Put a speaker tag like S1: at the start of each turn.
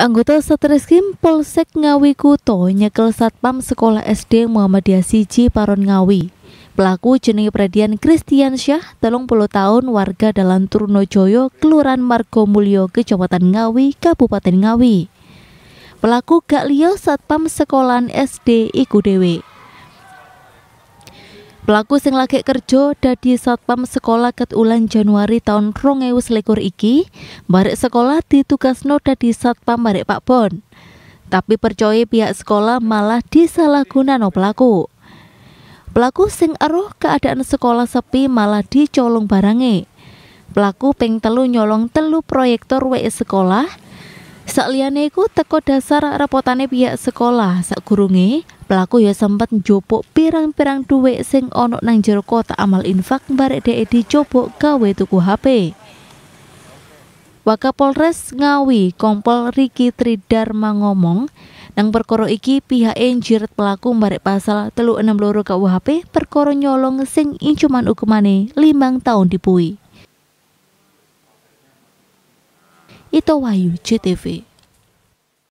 S1: Anggota Satreskrim Polsek Ngawi Kuto nyekel Satpam Sekolah SD Muhammadiyah Siji Paron Ngawi. Pelaku jenenge Pradian Kristiansyah, Syah, telung puluh tahun warga Dalam Trunojoyo, Kelurahan Mulyo, Kecamatan Ngawi, Kabupaten Ngawi. Pelaku gak liyo Satpam Sekolahan SD iku Dewi. Pelaku sing lagi kerja dadi satpam sekolah ket ulan Januari tahun 2021 iki, barek sekolah noda dadi satpam barek Pak Bon. Tapi percaya pihak sekolah malah no pelaku. Pelaku sing eruh keadaan sekolah sepi malah dicolong barange. Pelaku peng telu nyolong telu proyektor WS sekolah, Sakliyane iku teko dasar repotane pihak sekolah sakurunge pelaku ya sempat njupuk pirang-pirang duwe sing ono nang jero kotak amal infak barek dhek dicobok gawe tuku HP. Wakapolres Ngawi Kompol Riki Tridharma ngomong nang perkara iki pihak enjiret pelaku barek pasal telu enam loro KUHP perkara nyolong sing incuman hukumane limang tahun dipui. Minto Wahyu CTV